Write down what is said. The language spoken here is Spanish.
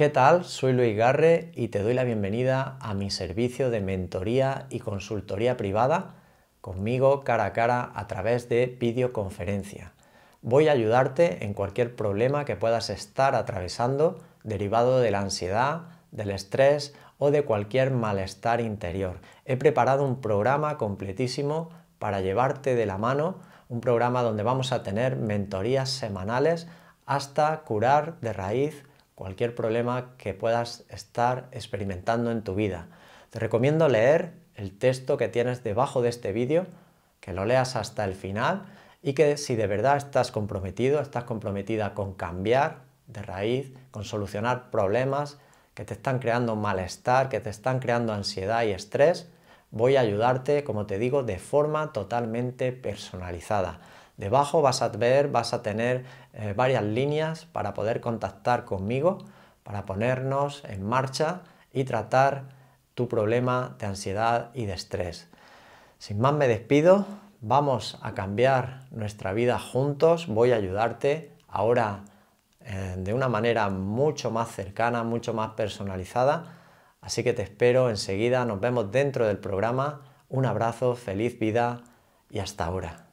¿Qué tal? Soy Luis Garre y te doy la bienvenida a mi servicio de mentoría y consultoría privada conmigo cara a cara a través de videoconferencia. Voy a ayudarte en cualquier problema que puedas estar atravesando derivado de la ansiedad, del estrés o de cualquier malestar interior. He preparado un programa completísimo para llevarte de la mano, un programa donde vamos a tener mentorías semanales hasta curar de raíz cualquier problema que puedas estar experimentando en tu vida. Te recomiendo leer el texto que tienes debajo de este vídeo, que lo leas hasta el final y que si de verdad estás comprometido, estás comprometida con cambiar de raíz, con solucionar problemas que te están creando malestar, que te están creando ansiedad y estrés, voy a ayudarte, como te digo, de forma totalmente personalizada. Debajo vas a ver, vas a tener eh, varias líneas para poder contactar conmigo, para ponernos en marcha y tratar tu problema de ansiedad y de estrés. Sin más me despido, vamos a cambiar nuestra vida juntos, voy a ayudarte ahora eh, de una manera mucho más cercana, mucho más personalizada, así que te espero enseguida, nos vemos dentro del programa, un abrazo, feliz vida y hasta ahora.